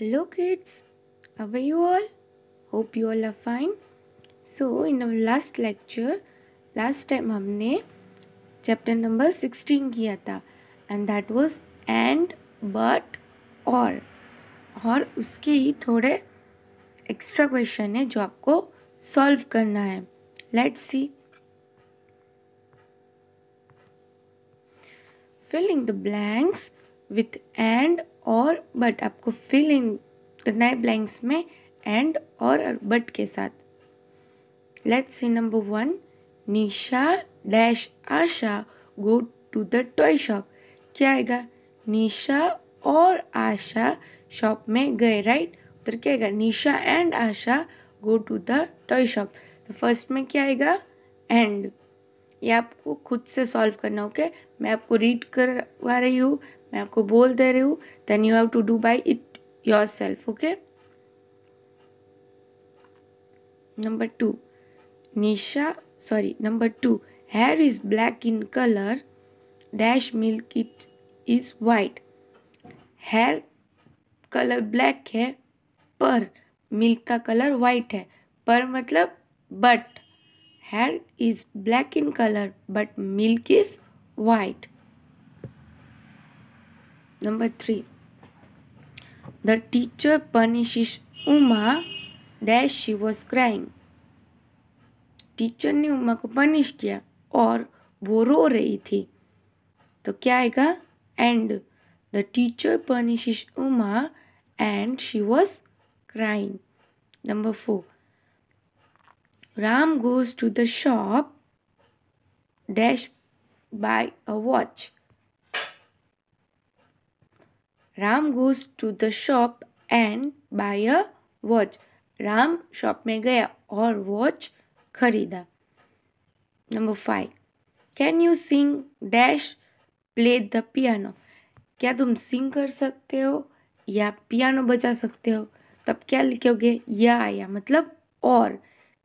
Hello kids, how are you all? Hope you all are fine. So in our last lecture, last time हमने chapter number 16 किया था and that was and but or और उसके ही थोड़े extra question है जो आपको solve करना है let's see filling the blanks with and और बट आपको फिल इन करना है ब्लैंक्स में एंड और बट के साथ let's see number one Nisha dash Asha go to the toy shop क्या आएगा निशा और आशा शॉप में गए राइट उधर क्या आएगा Nisha and Asha go to the toy shop तो फर्स्ट में क्या आएगा एंड ये आपको खुद से सॉल्व करना ओके okay? मैं आपको रीड करवा रही हूँ मैं आपको बोल दे रही हूँ then you have to do by it yourself okay number two Nisha sorry number two hair is black in colour dash milk it is white hair colour black है पर मिल्क का कलर वाइट है पर मतलब but hair is black in colour but milk is white Number three, the teacher punishes Uma dash she was crying. Teacher ने उमा को punish किया और वो रो रही थी तो क्या आएगा and the teacher punished Uma and she was crying number four Ram goes to the shop dash buy a watch Ram goes to the shop and buy a watch Ram shop में गया और वॉच खरीदा number five can you sing dash play the piano क्या तुम सिंग कर सकते हो या पियानो बजा सकते हो तब क्या लिखोगे या आया मतलब और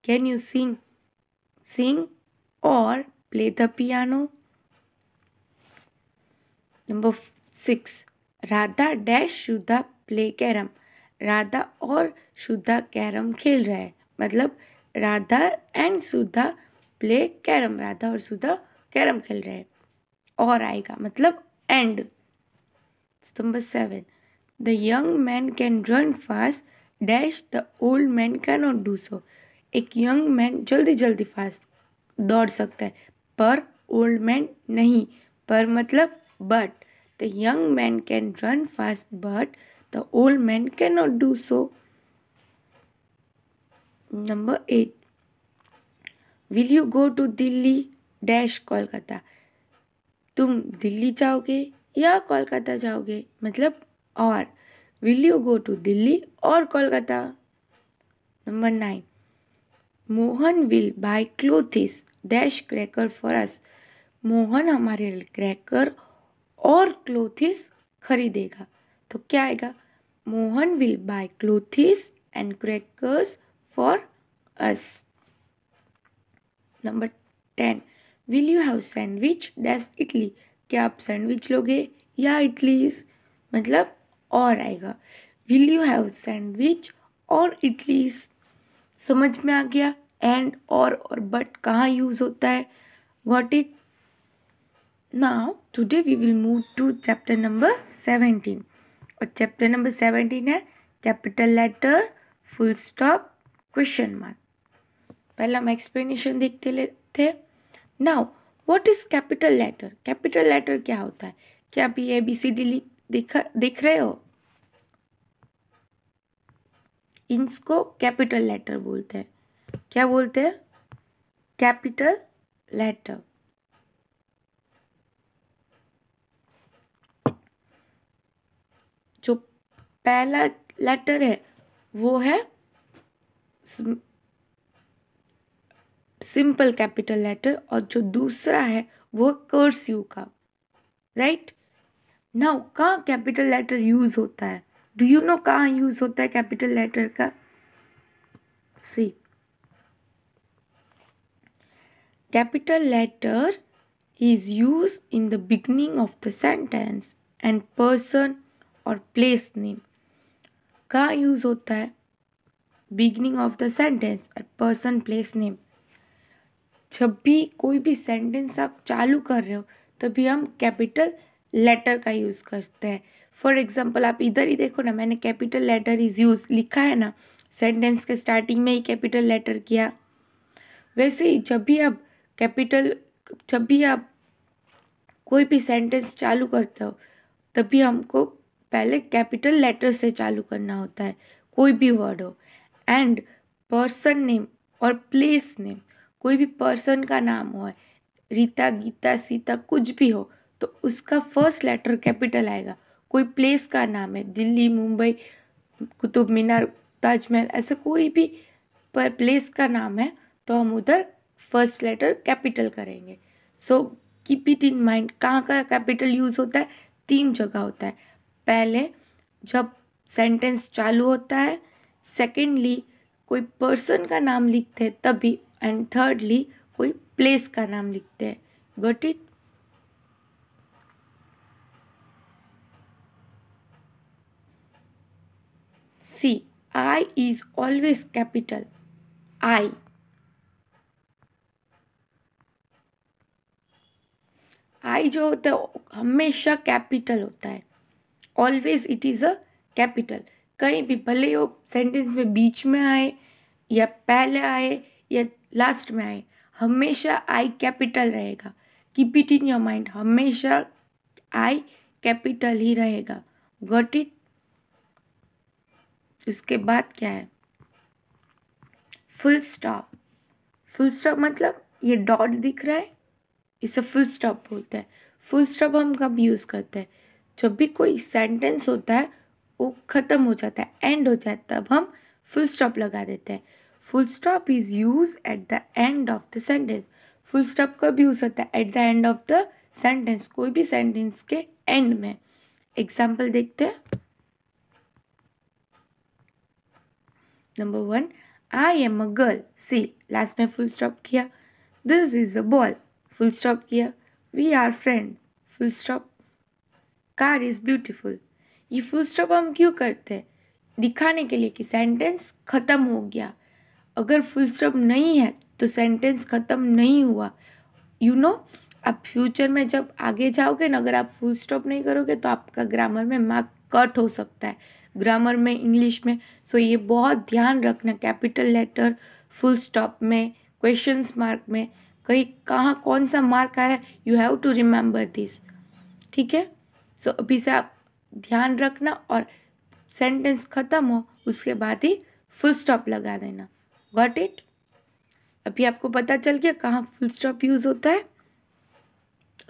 कैन यू सिंग सिंग और play the piano number six Radha dash Shuddha play carrom Radha और शुद्धा कैरम खेल रहा है मतलब Radha and Sudha play carrom Radha और सुधा कैरम खेल रहे हैं और आएगा मतलब and number seven the young man can run fast dash the old man cannot do so एक यंग मैन जल्दी जल्दी फास्ट दौड़ सकता है पर ओल्ड मैन नहीं पर मतलब but The young man can run fast, but the old man cannot do so. Number 8. Will you go to Delhi dash Kolkata? तुम दिल्ली जाओगे या कोलकाता जाओगे मतलब और will you go to Delhi और Kolkata number nine Mohan will buy clothes dash cracker for us Mohan हमारे cracker और clothes खरीदेगा तो क्या आएगा Mohan will buy clothes and crackers for us number ten will you have sandwich dash idli क्या आप सैंडविच लोगे या इडलीज मतलब और आएगा विल यू हैव सैंडविच और इडलीज समझ में आ गया एंड और और बट कहाँ यूज़ होता है what it now today we will move to chapter number 17 or chapter number 17 है capital letter full stop question mark पहला हम explanation देखते थे now what is capital letter capital letter क्या होता है क्या आप ये ए बी सी डी देखा देख रहे हो इसको कैपिटल लेटर बोलते हैं क्या बोलते हैं कैपिटल लेटर पहला लेटर है वो है सिंपल कैपिटल लेटर और जो दूसरा है वो कर्स्यू का राइट नाउ कहाँ कैपिटल लेटर यूज़ होता है डू यू नो कहाँ यूज़ होता है कैपिटल लेटर का see capital letter is use in the beginning of the sentence and person और प्लेस नेम का यूज़ होता है बिगनिंग ऑफ द सेंटेंस और पर्सन प्लेस नेम जब भी कोई भी सेंटेंस आप चालू कर रहे हो तभी तो हम कैपिटल लेटर का यूज़ करते हैं फॉर एग्जाम्पल आप इधर ही देखो ना मैंने कैपिटल लेटर इज़ यूज़ लिखा है ना सेंटेंस के स्टार्टिंग में ही कैपिटल लेटर किया वैसे ही जब भी आप कैपिटल जब भी आप कोई भी सेंटेंस चालू करते हो तभी हमको पहले कैपिटल लेटर से चालू करना होता है कोई भी वर्ड हो एंड पर्सन नेम और प्लेस नेम कोई भी पर्सन का नाम हो रीता गीता सीता कुछ भी हो तो उसका फर्स्ट लेटर कैपिटल आएगा कोई प्लेस का नाम है दिल्ली मुंबई कुतुब मीनार ताजमहल ऐसा कोई भी पर प्लेस का नाम है तो हम उधर फर्स्ट लेटर कैपिटल करेंगे so keep it in mind कहाँ का कैपिटल यूज़ होता है तीन जगह होता है पहले जब सेंटेंस चालू होता है सेकेंडली कोई पर्सन का नाम लिखते हैं तभी एंड थर्डली कोई प्लेस का नाम लिखते हैं got it see I is always capital I I जो होता है हमेशा कैपिटल होता है always it is a capital कहीं भी भले ही वो सेंटेंस में बीच में आए या पहले आए या लास्ट में आए हमेशा आई कैपिटल रहेगा keep it in your mind हमेशा आई कैपिटल ही रहेगा गॉट इट उसके बाद क्या है फुल स्टॉप फुल स्टॉप मतलब ये डॉट दिख रहा है इसे फुल स्टॉप बोलते हैं फुल स्टॉप हम कब यूज़ करते हैं जब भी कोई सेंटेंस होता है वो ख़त्म हो जाता है एंड हो जाता है तब हम फुल स्टॉप लगा देते हैं full stop is use at the end of the sentence full stop कब यूज़ होता है at the end of the sentence कोई भी सेंटेंस के एंड में एग्जाम्पल देखते हैं number one I am a girl see last में फुल स्टॉप किया this is a ball full stop किया we are friend full stop car is beautiful ये फुल स्टॉप हम क्यों करते हैं दिखाने के लिए कि सेंटेंस ख़त्म हो गया अगर फुल स्टॉप नहीं है तो सेंटेंस ख़त्म नहीं हुआ यू you नो know, आप फ्यूचर में जब आगे जाओगे ना अगर आप फुल स्टॉप नहीं करोगे तो आपका ग्रामर में मार्क कट हो सकता है ग्रामर में इंग्लिश में सो ये बहुत ध्यान रखना कैपिटल लेटर फुल स्टॉप में क्वेश्चन मार्क में कहीं कहाँ कौन सा मार्क आ रहा है you have to remember this ठीक है सो so, अभी से आप ध्यान रखना और सेंटेंस ख़त्म हो उसके बाद ही फुल स्टॉप लगा देना गॉट इट अभी आपको पता चल गया कहाँ फुल स्टॉप यूज़ होता है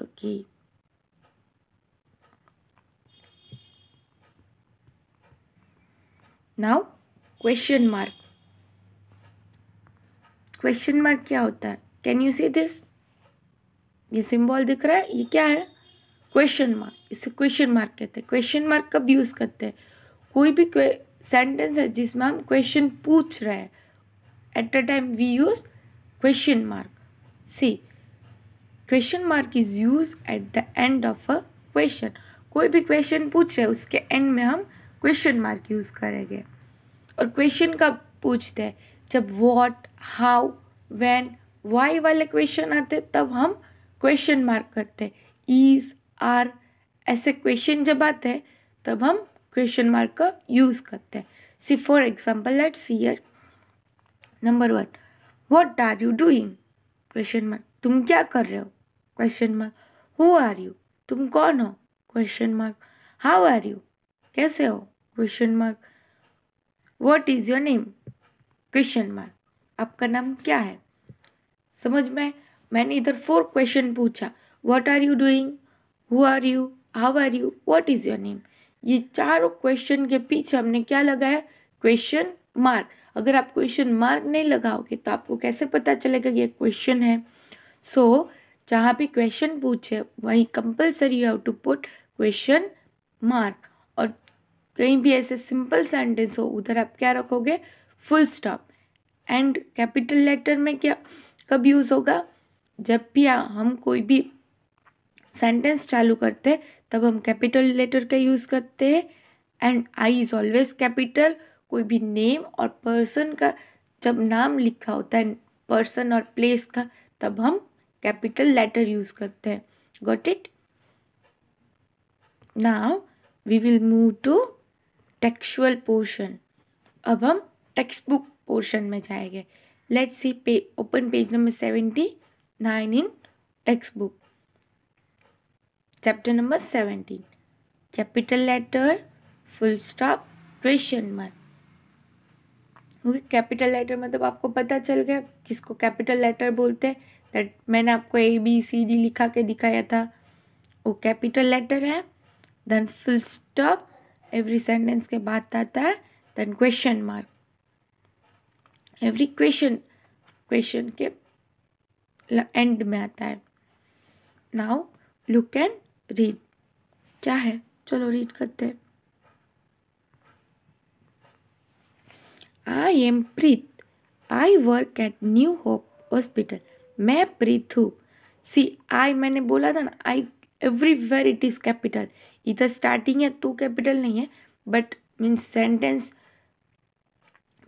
okay okay. Now question mark question mark क्या होता है कैन यू सी दिस ये सिंबल दिख रहा है ये क्या है क्वेश्चन मार्क इसे क्वेश्चन मार्क कहते हैं क्वेश्चन मार्क कब यूज़ करते हैं कोई भी सेंटेंस है जिसमें हम क्वेश्चन पूछ रहे हैं at a time we use question mark see question mark is use at the end of a question कोई भी क्वेश्चन पूछ रहे हैं उसके एंड में हम क्वेश्चन मार्क यूज़ करेंगे और क्वेश्चन कब पूछते हैं जब वॉट हाउ वैन वाई वाले क्वेश्चन आते तब हम क्वेश्चन मार्क करते हैं इज़ आर ऐसे क्वेश्चन जब आते हैं तब हम क्वेश्चन मार्क का यूज़ करते हैं see for example let see यर number one what are you doing question mark तुम क्या कर रहे हो question mark who are you तुम कौन हो question mark how are you कैसे हो question mark what is your name question mark आपका नाम क्या है समझ में मैंने इधर फोर क्वेश्चन पूछा what are you doing who are you how are you what is your name ये चारों क्वेश्चन के पीछे हमने क्या लगाया क्वेश्चन मार्क अगर आप क्वेश्चन मार्क नहीं लगाओगे तो आपको कैसे पता चलेगा ये क्वेश्चन है सो so, जहाँ भी क्वेश्चन पूछे वहीं compulsory you have to put question mark और कहीं भी ऐसे सिंपल सेंटेंस हो उधर आप क्या रखोगे full stop and capital letter में क्या कब यूज़ होगा जब भी हम कोई भी सेंटेंस चालू करते हैं तब हम कैपिटल लेटर का यूज़ करते हैं and I is always capital कोई भी नेम और पर्सन का जब नाम लिखा होता है पर्सन और प्लेस का तब हम कैपिटल लेटर यूज़ करते हैं got it now we will move to textual portion अब हम टेक्स्ट बुक पोर्शन में जाएंगे लेट्स सी पे open page number seventy nine in text book chapter number seventeen capital letter full stop question mark okay capital letter मतलब आपको पता चल गया किसको कैपिटल लेटर बोलते हैं दैट मैंने आपको ए बी सी डी लिखा के दिखाया था वो कैपिटल लेटर है then full stop every sentence के बाद आता है then question mark every question question के एंड में आता है नाउ लुक एंड रीड क्या है चलो रीड करते हैं I am Preet I work at New Hope Hospital मैं प्रीत हूँ सी आई मैंने बोला था ना I everywhere it is capital इधर स्टार्टिंग है तो कैपिटल नहीं है बट मीन्स सेंटेंस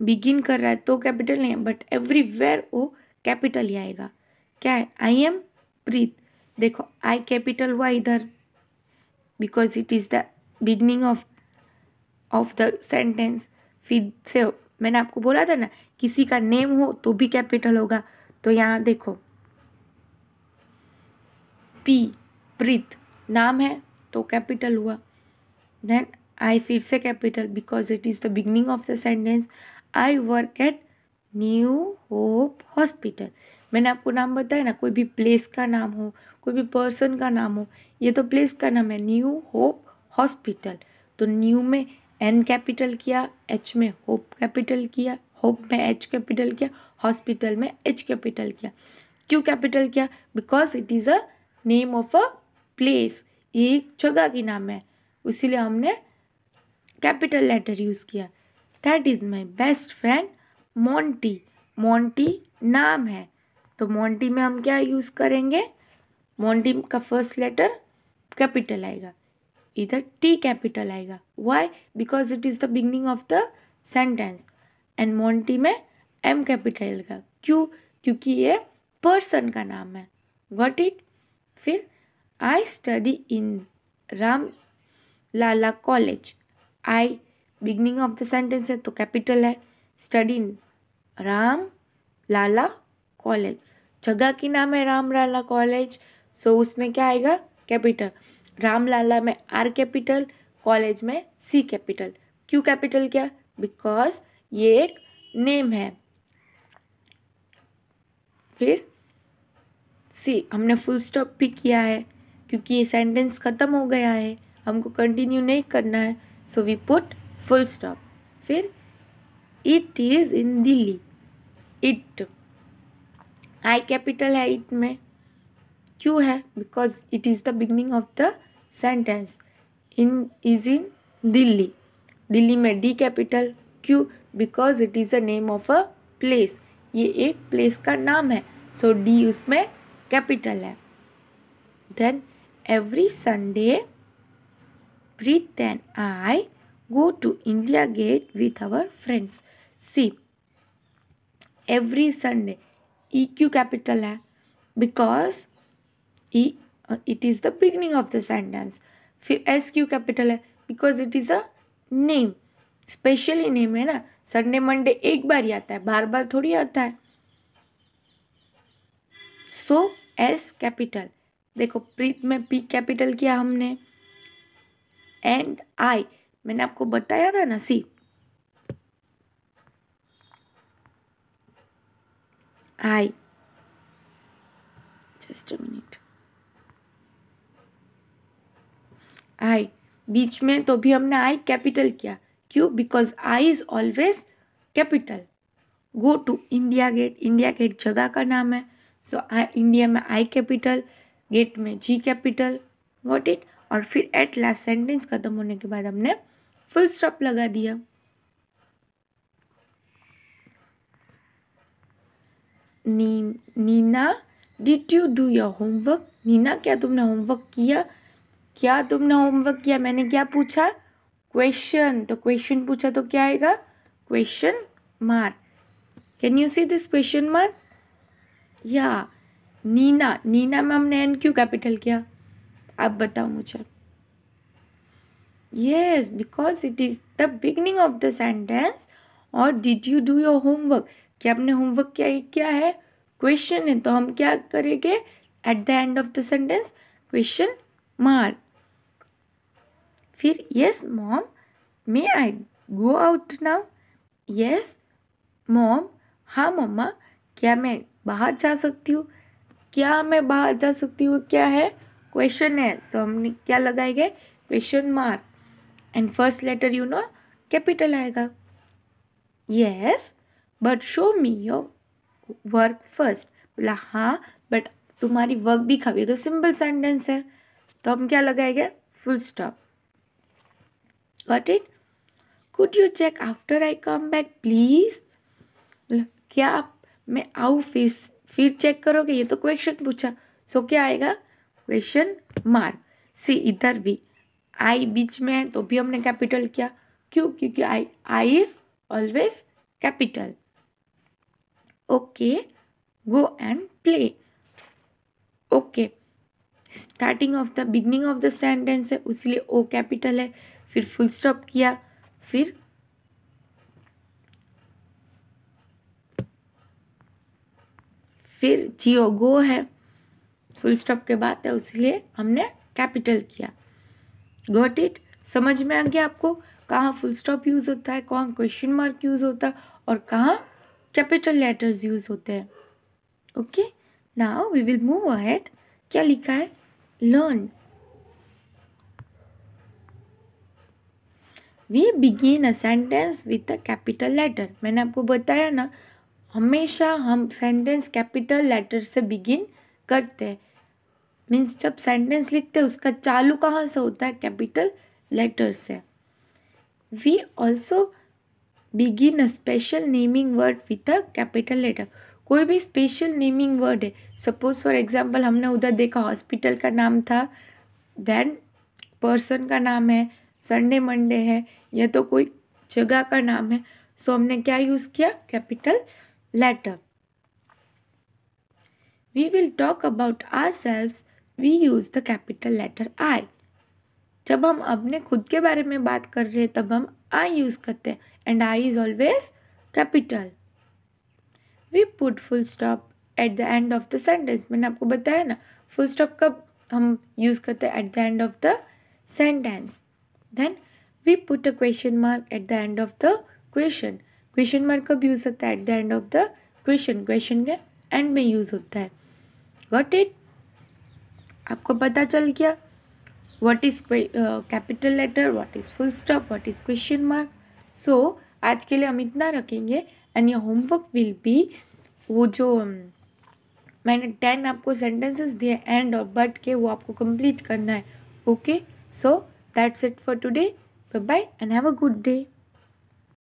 बिगिन कर रहा है तो कैपिटल नहीं है बट एवरीवेयर वो कैपिटल ही आएगा क्या है आई एम प्रीत देखो आई कैपिटल हुआ इधर because it is the beginning of of the sentence फिर से मैंने आपको बोला था ना किसी का नेम हो तो भी कैपिटल होगा तो यहाँ देखो पी प्रीत नाम है तो कैपिटल हुआ देन आई फिर से capital because it is the beginning of the sentence I work at New Hope Hospital मैंने आपको नाम बताया ना कोई भी प्लेस का नाम हो कोई भी पर्सन का नाम हो ये तो प्लेस का नाम है न्यू होप हॉस्पिटल तो न्यू में एन कैपिटल किया एच में होप कैपिटल किया होप में एच कैपिटल किया हॉस्पिटल में एच कैपिटल किया क्यों कैपिटल किया because it is a name of a place ये एक जगह की नाम है उसीलिए हमने कैपिटल लेटर यूज़ किया that is my best friend Monty Monty नाम है तो मोंटी में हम क्या यूज़ करेंगे मोंटी का फर्स्ट लेटर कैपिटल आएगा इधर टी कैपिटल आएगा why because it is the beginning of the sentence and Monty में एम कैपिटल आएगा क्यों क्योंकि ये पर्सन का नाम है वॉट इट फिर I study in Ram Lala College I beginning of the sentence है तो कैपिटल है study in Ram Lala College जगह की नाम है राम लाला कॉलेज सो उसमें क्या आएगा कैपिटल राम लाला में आर कैपिटल कॉलेज में सी कैपिटल क्यों कैपिटल क्या बिकॉज ये एक नेम है फिर सी हमने फुल स्टॉप भी किया है क्योंकि ये सेंटेंस ख़त्म हो गया है हमको कंटिन्यू नहीं करना है so we put full stop फिर it is in Delhi it I capital है इट में क्यों है because it is the beginning of the sentence in is in Delhi Delhi में डी कैपिटल क्यों because it is the name of a place ये एक place का नाम है सो so, डी उसमें कैपिटल है then every Sunday Preet and I go to India Gate with our friends see every Sunday E Q capital है because E it is the beginning of the sentence फिर S Q capital है because it is a name specially name है ना Sunday Monday एक बार ही आता है बार बार थोड़ी आता है सो एस कैपिटल देखो प्रीत में पी कैपिटल किया हमने एंड आई मैंने आपको बताया था ना सी hi just a minute आई बीच में तो भी हमने आई कैपिटल किया क्यों because I is always capital go to India Gate India Gate जगह का नाम है सो so, इंडिया में आई कैपिटल गेट में जी कैपिटल गोट इट और फिर एट लास्ट सेंटेंस ख़त्म होने के बाद हमने फुल स्टॉप लगा दिया नी Neena did you do your homework Neena क्या तुमने होमवर्क किया क्या तुमने होमवर्क किया मैंने क्या पूछा क्वेश्चन तो क्वेश्चन पूछा तो क्या आएगा question mark can you see this question mark या नीना नीना में हमने एन क्यू कैपिटल किया आप बताओ मुझे yes because it is the beginning of the sentence और did you do your homework कि आपने होमवर्क क्या क्या है क्वेश्चन है तो हम क्या करेंगे at the end of the sentence question mark फिर yes mom may I go out now yes mom हाँ मम्मा क्या मैं बाहर जा सकती हूँ क्या मैं बाहर जा सकती हूँ क्या है क्वेश्चन है सो तो so, हमने क्या लगाएंगे question mark and first letter you know capital आएगा yes but show me your work first बोला हाँ बट तुम्हारी वर्क दिखावी तो सिंपल सेंटेंस है तो हम क्या लगाएंगे full stop got it could you check after I come back please क्या आप मैं आऊँ फिर फिर चेक करोगे ये तो क्वेश्चन पूछा सो क्या आएगा क्वेश्चन मार्क सी इधर भी आई बीच में है तो भी हमने कैपिटल किया क्यों क्योंकि I I is always capital Okay, go and play. Okay, starting of the beginning of the sentence है उसलिए ओ कैपिटल है फिर फुल स्टॉप किया फिर फिर जियो गो है फुल स्टॉप के बाद है उसलिए हमने कैपिटल किया गॉट इट समझ में आ गया आपको कहाँ फुल स्टॉप यूज़ होता है कहाँ क्वेश्चन मार्क यूज़ होता है और कहाँ कैपिटल लेटर्स यूज़ होते हैं okay now we will move ahead क्या लिखा है learn we begin a sentence with a capital letter मैंने आपको बताया ना हमेशा हम सेंटेंस कैपिटल लेटर से बिगिन करते हैं मीन्स जब सेंटेंस लिखते हैं उसका चालू कहाँ से होता है कैपिटल लेटर से we also begin a special naming word with a capital letter कोई भी स्पेशल नेमिंग वर्ड है सपोज फॉर एग्जाम्पल हमने उधर देखा हॉस्पिटल का नाम था देन पर्सन का नाम है संडे मंडे है या तो कोई जगह का नाम है सो हमने क्या यूज़ किया capital letter we will talk about ourselves we use the capital letter I जब हम अपने खुद के बारे में बात कर रहे हैं तब हम आई यूज़ करते हैं and I is always capital. We put full stop at the end of the sentence. maine aapko bataya na full stop kab hum use karte at the end of the sentence. Then we put a question mark at the end of the question. Question mark kab use hota है at the end of the question. Question ke end mein use hota hai Got it? aapko pata chal gaya what is uh, capital letter what is full stop what is question mark so so, आज के लिए हम इतना रखेंगे and your homework will be वो जो um, मैंने ten आपको सेंटेंसेस दिए एंड और बट के वो आपको कंप्लीट करना है okay so that's it for today bye and have a good day